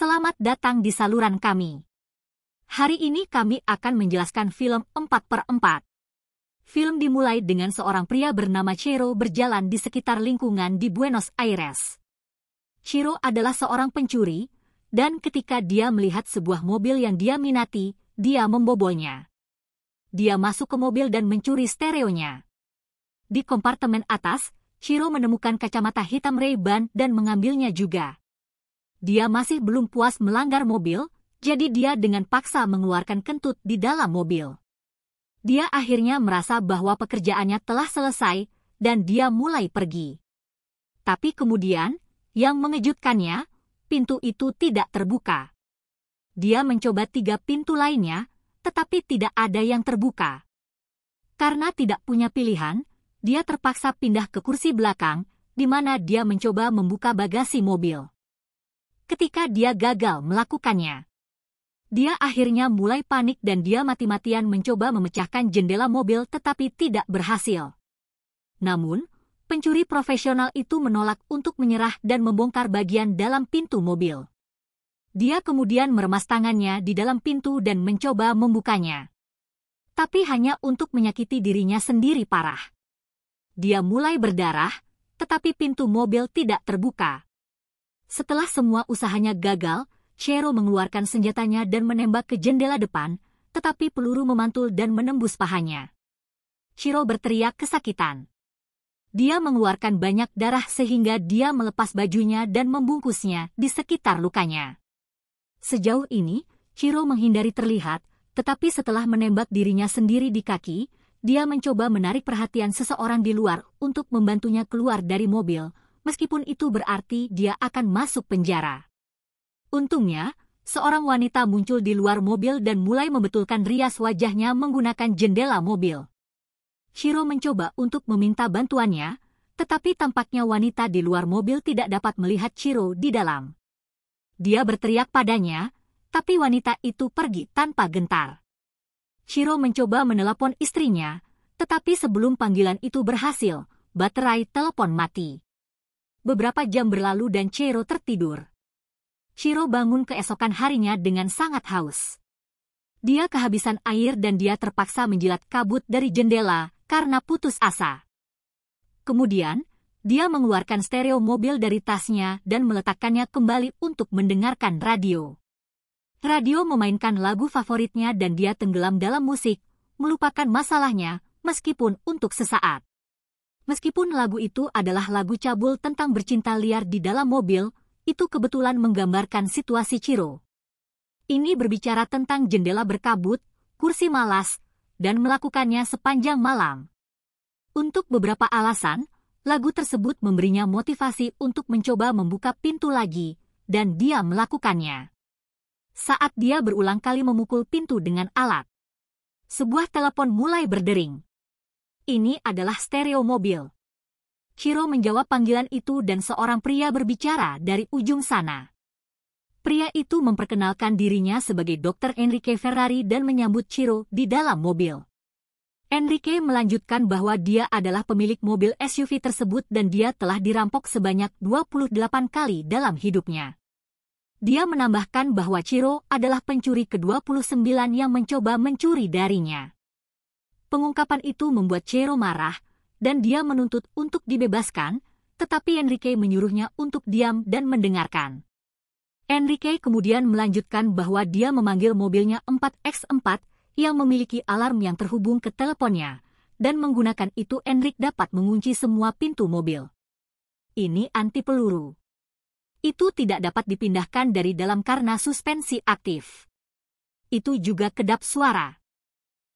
Selamat datang di saluran kami. Hari ini kami akan menjelaskan film 4 per 4. Film dimulai dengan seorang pria bernama Ciro berjalan di sekitar lingkungan di Buenos Aires. Ciro adalah seorang pencuri, dan ketika dia melihat sebuah mobil yang dia minati, dia membobolnya. Dia masuk ke mobil dan mencuri stereonya. Di kompartemen atas, Ciro menemukan kacamata hitam Ray-Ban dan mengambilnya juga. Dia masih belum puas melanggar mobil, jadi dia dengan paksa mengeluarkan kentut di dalam mobil. Dia akhirnya merasa bahwa pekerjaannya telah selesai, dan dia mulai pergi. Tapi kemudian, yang mengejutkannya, pintu itu tidak terbuka. Dia mencoba tiga pintu lainnya, tetapi tidak ada yang terbuka. Karena tidak punya pilihan, dia terpaksa pindah ke kursi belakang, di mana dia mencoba membuka bagasi mobil ketika dia gagal melakukannya. Dia akhirnya mulai panik dan dia mati-matian mencoba memecahkan jendela mobil tetapi tidak berhasil. Namun, pencuri profesional itu menolak untuk menyerah dan membongkar bagian dalam pintu mobil. Dia kemudian meremas tangannya di dalam pintu dan mencoba membukanya. Tapi hanya untuk menyakiti dirinya sendiri parah. Dia mulai berdarah, tetapi pintu mobil tidak terbuka. Setelah semua usahanya gagal, Chiro mengeluarkan senjatanya dan menembak ke jendela depan, tetapi peluru memantul dan menembus pahanya. Ciro berteriak kesakitan. Dia mengeluarkan banyak darah sehingga dia melepas bajunya dan membungkusnya di sekitar lukanya. Sejauh ini, Ciro menghindari terlihat, tetapi setelah menembak dirinya sendiri di kaki, dia mencoba menarik perhatian seseorang di luar untuk membantunya keluar dari mobil, meskipun itu berarti dia akan masuk penjara. Untungnya, seorang wanita muncul di luar mobil dan mulai membetulkan rias wajahnya menggunakan jendela mobil. Shiro mencoba untuk meminta bantuannya, tetapi tampaknya wanita di luar mobil tidak dapat melihat Shiro di dalam. Dia berteriak padanya, tapi wanita itu pergi tanpa gentar. Shiro mencoba menelpon istrinya, tetapi sebelum panggilan itu berhasil, baterai telepon mati. Beberapa jam berlalu dan Ciro tertidur. Ciro bangun keesokan harinya dengan sangat haus. Dia kehabisan air dan dia terpaksa menjilat kabut dari jendela karena putus asa. Kemudian, dia mengeluarkan stereo mobil dari tasnya dan meletakkannya kembali untuk mendengarkan radio. Radio memainkan lagu favoritnya dan dia tenggelam dalam musik, melupakan masalahnya meskipun untuk sesaat. Meskipun lagu itu adalah lagu cabul tentang bercinta liar di dalam mobil, itu kebetulan menggambarkan situasi Ciro. Ini berbicara tentang jendela berkabut, kursi malas, dan melakukannya sepanjang malam. Untuk beberapa alasan, lagu tersebut memberinya motivasi untuk mencoba membuka pintu lagi, dan dia melakukannya. Saat dia berulang kali memukul pintu dengan alat, sebuah telepon mulai berdering ini adalah stereo mobil. Hiro menjawab panggilan itu dan seorang pria berbicara dari ujung sana. Pria itu memperkenalkan dirinya sebagai Dokter Enrique Ferrari dan menyambut Chiro di dalam mobil. Enrique melanjutkan bahwa dia adalah pemilik mobil SUV tersebut dan dia telah dirampok sebanyak 28 kali dalam hidupnya. Dia menambahkan bahwa Chiro adalah pencuri ke-29 yang mencoba mencuri darinya. Pengungkapan itu membuat Cero marah, dan dia menuntut untuk dibebaskan, tetapi Enrique menyuruhnya untuk diam dan mendengarkan. Enrique kemudian melanjutkan bahwa dia memanggil mobilnya 4X4 yang memiliki alarm yang terhubung ke teleponnya, dan menggunakan itu Enrique dapat mengunci semua pintu mobil. Ini anti peluru. Itu tidak dapat dipindahkan dari dalam karena suspensi aktif. Itu juga kedap suara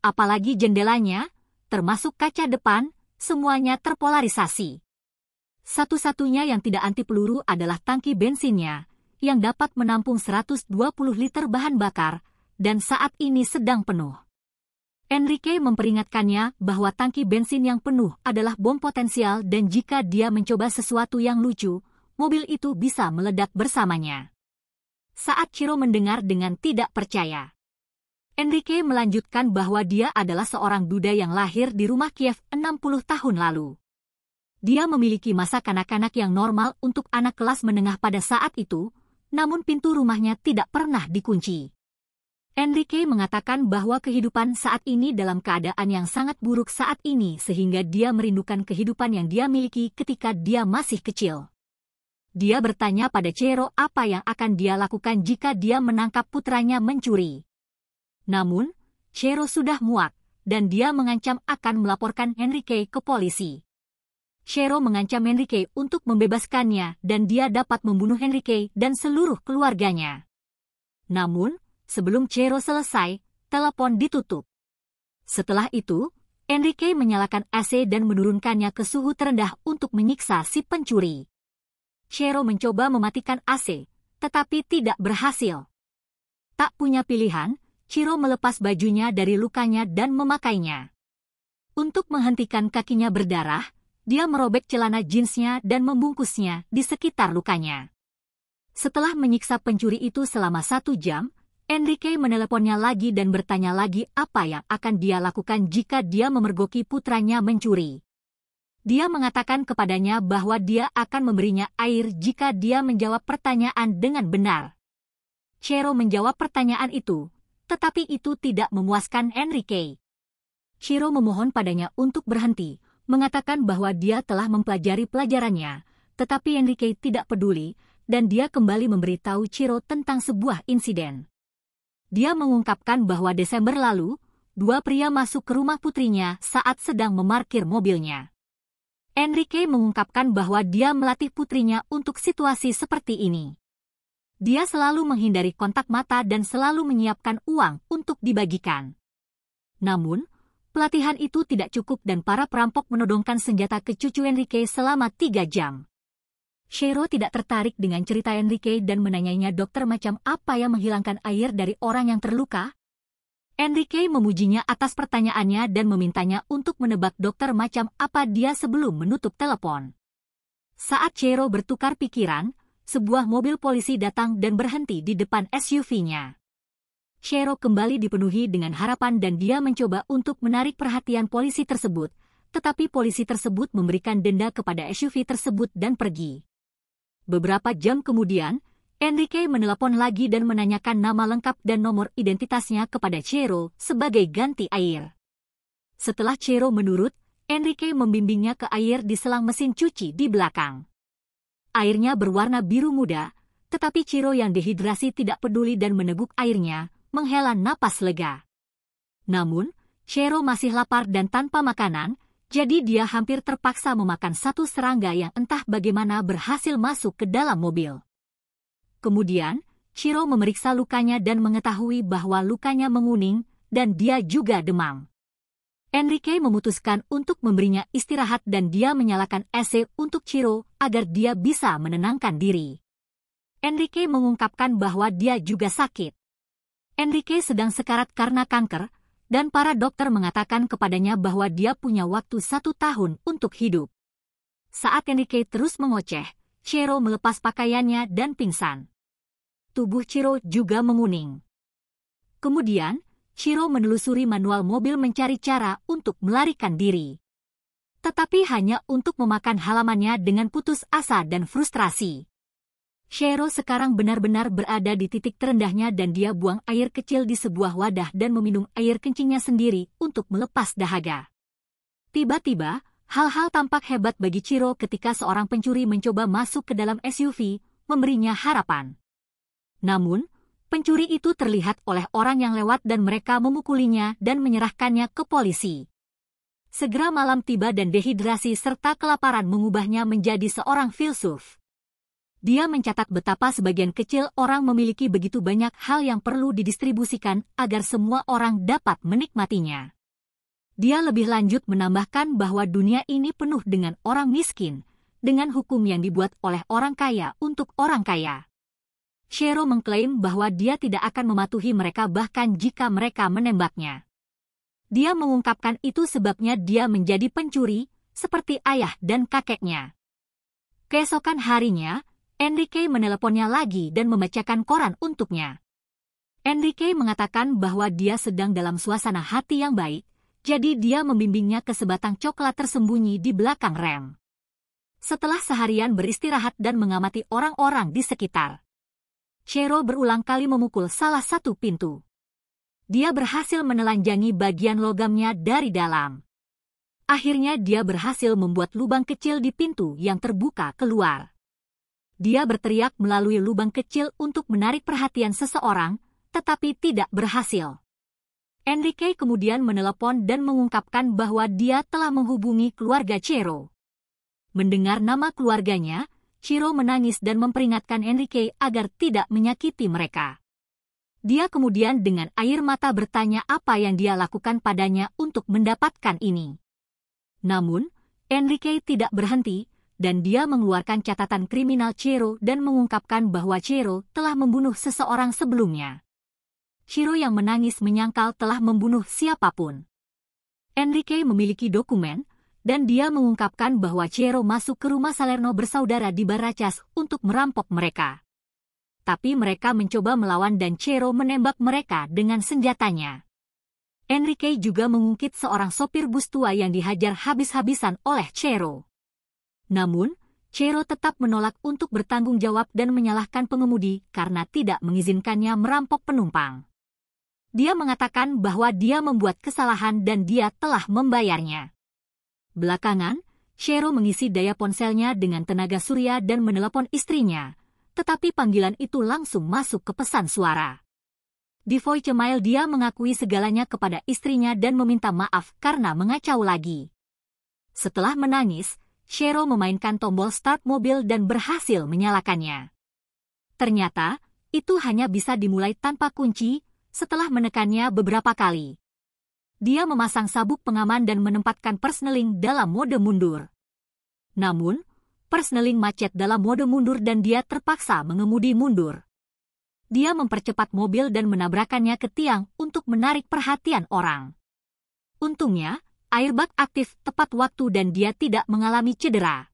apalagi jendelanya, termasuk kaca depan, semuanya terpolarisasi. Satu-satunya yang tidak anti peluru adalah tangki bensinnya, yang dapat menampung 120 liter bahan bakar, dan saat ini sedang penuh. Enrique memperingatkannya bahwa tangki bensin yang penuh adalah bom potensial dan jika dia mencoba sesuatu yang lucu, mobil itu bisa meledak bersamanya. Saat Ciro mendengar dengan tidak percaya. Enrique melanjutkan bahwa dia adalah seorang duda yang lahir di rumah Kiev 60 tahun lalu. Dia memiliki masa kanak-kanak yang normal untuk anak kelas menengah pada saat itu, namun pintu rumahnya tidak pernah dikunci. Enrique mengatakan bahwa kehidupan saat ini dalam keadaan yang sangat buruk saat ini sehingga dia merindukan kehidupan yang dia miliki ketika dia masih kecil. Dia bertanya pada Cero apa yang akan dia lakukan jika dia menangkap putranya mencuri. Namun, Cero sudah muak, dan dia mengancam akan melaporkan Enrique ke polisi. Cero mengancam Enrique untuk membebaskannya dan dia dapat membunuh Enrique dan seluruh keluarganya. Namun, sebelum Cero selesai, telepon ditutup. Setelah itu, Enrique menyalakan AC dan menurunkannya ke suhu terendah untuk menyiksa si pencuri. Cero mencoba mematikan AC, tetapi tidak berhasil. Tak punya pilihan, Chiro melepas bajunya dari lukanya dan memakainya. Untuk menghentikan kakinya berdarah, dia merobek celana jeansnya dan membungkusnya di sekitar lukanya. Setelah menyiksa pencuri itu selama satu jam, Enrique meneleponnya lagi dan bertanya lagi apa yang akan dia lakukan jika dia memergoki putranya mencuri. Dia mengatakan kepadanya bahwa dia akan memberinya air jika dia menjawab pertanyaan dengan benar. Chero menjawab pertanyaan itu tetapi itu tidak memuaskan Enrique. Shiro memohon padanya untuk berhenti, mengatakan bahwa dia telah mempelajari pelajarannya, tetapi Enrique tidak peduli, dan dia kembali memberitahu Ciro tentang sebuah insiden. Dia mengungkapkan bahwa Desember lalu, dua pria masuk ke rumah putrinya saat sedang memarkir mobilnya. Enrique mengungkapkan bahwa dia melatih putrinya untuk situasi seperti ini. Dia selalu menghindari kontak mata dan selalu menyiapkan uang untuk dibagikan. Namun, pelatihan itu tidak cukup dan para perampok menodongkan senjata ke cucu Enrique selama tiga jam. Shiro tidak tertarik dengan cerita Enrique dan menanyainya dokter macam apa yang menghilangkan air dari orang yang terluka. Enrique memujinya atas pertanyaannya dan memintanya untuk menebak dokter macam apa dia sebelum menutup telepon. Saat Shiro bertukar pikiran, sebuah mobil polisi datang dan berhenti di depan SUV-nya. Shero kembali dipenuhi dengan harapan dan dia mencoba untuk menarik perhatian polisi tersebut, tetapi polisi tersebut memberikan denda kepada SUV tersebut dan pergi. Beberapa jam kemudian, Enrique menelpon lagi dan menanyakan nama lengkap dan nomor identitasnya kepada Cero sebagai ganti air. Setelah Cero menurut, Enrique membimbingnya ke air di selang mesin cuci di belakang. Airnya berwarna biru muda, tetapi Ciro yang dehidrasi tidak peduli dan meneguk airnya, menghela napas lega. Namun, Ciro masih lapar dan tanpa makanan, jadi dia hampir terpaksa memakan satu serangga yang entah bagaimana berhasil masuk ke dalam mobil. Kemudian, Ciro memeriksa lukanya dan mengetahui bahwa lukanya menguning dan dia juga demam. Enrique memutuskan untuk memberinya istirahat dan dia menyalakan AC untuk Ciro agar dia bisa menenangkan diri. Enrique mengungkapkan bahwa dia juga sakit. Enrique sedang sekarat karena kanker, dan para dokter mengatakan kepadanya bahwa dia punya waktu satu tahun untuk hidup. Saat Enrique terus mengoceh, Ciro melepas pakaiannya dan pingsan. Tubuh Ciro juga menguning. Kemudian, Shiro menelusuri manual mobil mencari cara untuk melarikan diri. Tetapi hanya untuk memakan halamannya dengan putus asa dan frustrasi. Shiro sekarang benar-benar berada di titik terendahnya dan dia buang air kecil di sebuah wadah dan meminum air kencingnya sendiri untuk melepas dahaga. Tiba-tiba, hal-hal tampak hebat bagi Chiro ketika seorang pencuri mencoba masuk ke dalam SUV, memberinya harapan. Namun, pencuri itu terlihat oleh orang yang lewat dan mereka memukulinya dan menyerahkannya ke polisi. Segera malam tiba dan dehidrasi serta kelaparan mengubahnya menjadi seorang filsuf. Dia mencatat betapa sebagian kecil orang memiliki begitu banyak hal yang perlu didistribusikan agar semua orang dapat menikmatinya. Dia lebih lanjut menambahkan bahwa dunia ini penuh dengan orang miskin, dengan hukum yang dibuat oleh orang kaya untuk orang kaya. Shero mengklaim bahwa dia tidak akan mematuhi mereka bahkan jika mereka menembaknya. Dia mengungkapkan itu sebabnya dia menjadi pencuri, seperti ayah dan kakeknya. Keesokan harinya, Enrique meneleponnya lagi dan membacakan koran untuknya. Enrique mengatakan bahwa dia sedang dalam suasana hati yang baik, jadi dia membimbingnya ke sebatang coklat tersembunyi di belakang rem setelah seharian beristirahat dan mengamati orang-orang di sekitar. Cheryl berulang kali memukul salah satu pintu. Dia berhasil menelanjangi bagian logamnya dari dalam. Akhirnya dia berhasil membuat lubang kecil di pintu yang terbuka keluar. Dia berteriak melalui lubang kecil untuk menarik perhatian seseorang, tetapi tidak berhasil. Enrique kemudian menelepon dan mengungkapkan bahwa dia telah menghubungi keluarga Cero. Mendengar nama keluarganya, Chiro menangis dan memperingatkan Enrique agar tidak menyakiti mereka. Dia kemudian dengan air mata bertanya apa yang dia lakukan padanya untuk mendapatkan ini. Namun, Enrique tidak berhenti, dan dia mengeluarkan catatan kriminal Chiro dan mengungkapkan bahwa Chiro telah membunuh seseorang sebelumnya. Chiro yang menangis menyangkal telah membunuh siapapun. Enrique memiliki dokumen, dan dia mengungkapkan bahwa Ciro masuk ke rumah Salerno bersaudara di Baracas untuk merampok mereka. Tapi mereka mencoba melawan dan Ciro menembak mereka dengan senjatanya. Enrique juga mengungkit seorang sopir bus tua yang dihajar habis-habisan oleh Ciro. Namun, Cero tetap menolak untuk bertanggung jawab dan menyalahkan pengemudi karena tidak mengizinkannya merampok penumpang. Dia mengatakan bahwa dia membuat kesalahan dan dia telah membayarnya. Belakangan, Shero mengisi daya ponselnya dengan tenaga surya dan menelepon istrinya, tetapi panggilan itu langsung masuk ke pesan suara. Di Voice Mail dia mengakui segalanya kepada istrinya dan meminta maaf karena mengacau lagi. Setelah menangis, Shero memainkan tombol start mobil dan berhasil menyalakannya. Ternyata, itu hanya bisa dimulai tanpa kunci setelah menekannya beberapa kali dia memasang sabuk pengaman dan menempatkan persneling dalam mode mundur. Namun, persneling macet dalam mode mundur dan dia terpaksa mengemudi mundur. Dia mempercepat mobil dan menabrakannya ke tiang untuk menarik perhatian orang. Untungnya, airbag aktif tepat waktu dan dia tidak mengalami cedera.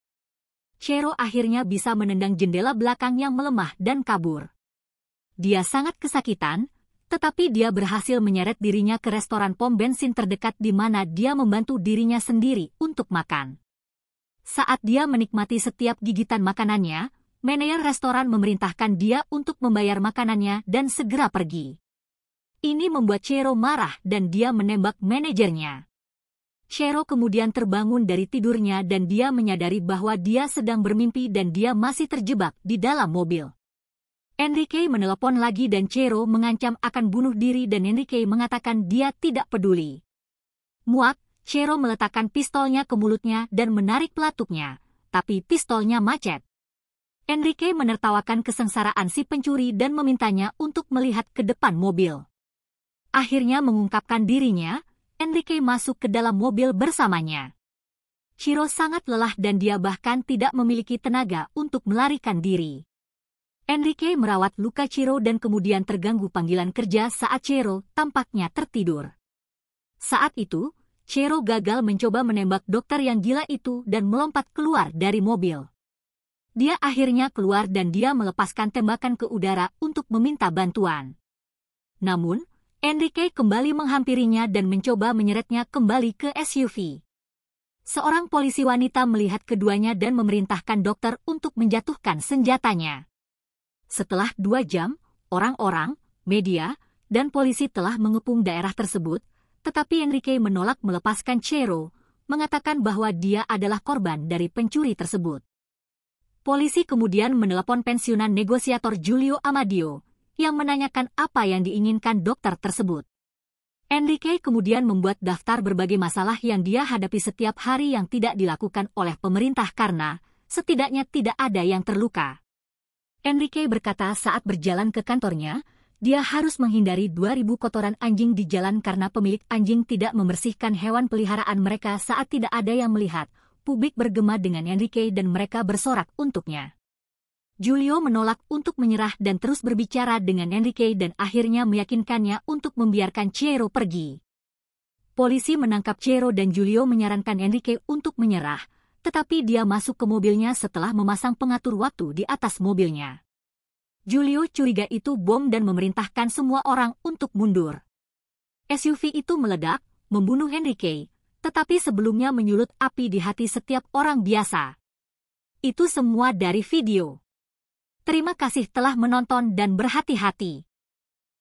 Cero akhirnya bisa menendang jendela belakang yang melemah dan kabur. Dia sangat kesakitan, tetapi dia berhasil menyeret dirinya ke restoran pom bensin terdekat di mana dia membantu dirinya sendiri untuk makan. Saat dia menikmati setiap gigitan makanannya, manajer restoran memerintahkan dia untuk membayar makanannya dan segera pergi. Ini membuat Chero marah dan dia menembak manajernya. Chero kemudian terbangun dari tidurnya dan dia menyadari bahwa dia sedang bermimpi dan dia masih terjebak di dalam mobil. Enrique menelepon lagi dan Cero mengancam akan bunuh diri dan Enrique mengatakan dia tidak peduli. Muak, Cero meletakkan pistolnya ke mulutnya dan menarik pelatuknya, tapi pistolnya macet. Enrique menertawakan kesengsaraan si pencuri dan memintanya untuk melihat ke depan mobil. Akhirnya mengungkapkan dirinya, Enrique masuk ke dalam mobil bersamanya. Ciro sangat lelah dan dia bahkan tidak memiliki tenaga untuk melarikan diri. Enrique merawat luka Ciro dan kemudian terganggu panggilan kerja saat Ciro tampaknya tertidur. Saat itu, Ciro gagal mencoba menembak dokter yang gila itu dan melompat keluar dari mobil. Dia akhirnya keluar dan dia melepaskan tembakan ke udara untuk meminta bantuan. Namun, Enrique kembali menghampirinya dan mencoba menyeretnya kembali ke SUV. Seorang polisi wanita melihat keduanya dan memerintahkan dokter untuk menjatuhkan senjatanya. Setelah dua jam, orang-orang, media, dan polisi telah mengepung daerah tersebut, tetapi Enrique menolak melepaskan Cero, mengatakan bahwa dia adalah korban dari pencuri tersebut. Polisi kemudian menelepon pensiunan negosiator Julio Amadio, yang menanyakan apa yang diinginkan dokter tersebut. Enrique kemudian membuat daftar berbagai masalah yang dia hadapi setiap hari yang tidak dilakukan oleh pemerintah karena setidaknya tidak ada yang terluka. Enrique berkata saat berjalan ke kantornya, dia harus menghindari 2000 kotoran anjing di jalan karena pemilik anjing tidak membersihkan hewan peliharaan mereka saat tidak ada yang melihat. Publik bergema dengan Enrique dan mereka bersorak untuknya. Julio menolak untuk menyerah dan terus berbicara dengan Enrique dan akhirnya meyakinkannya untuk membiarkan Ciro pergi. Polisi menangkap Ciro dan Julio menyarankan Enrique untuk menyerah, tetapi dia masuk ke mobilnya setelah memasang pengatur waktu di atas mobilnya. Julio curiga itu bom dan memerintahkan semua orang untuk mundur. SUV itu meledak, membunuh Enrique, tetapi sebelumnya menyulut api di hati setiap orang biasa. Itu semua dari video. Terima kasih telah menonton dan berhati-hati.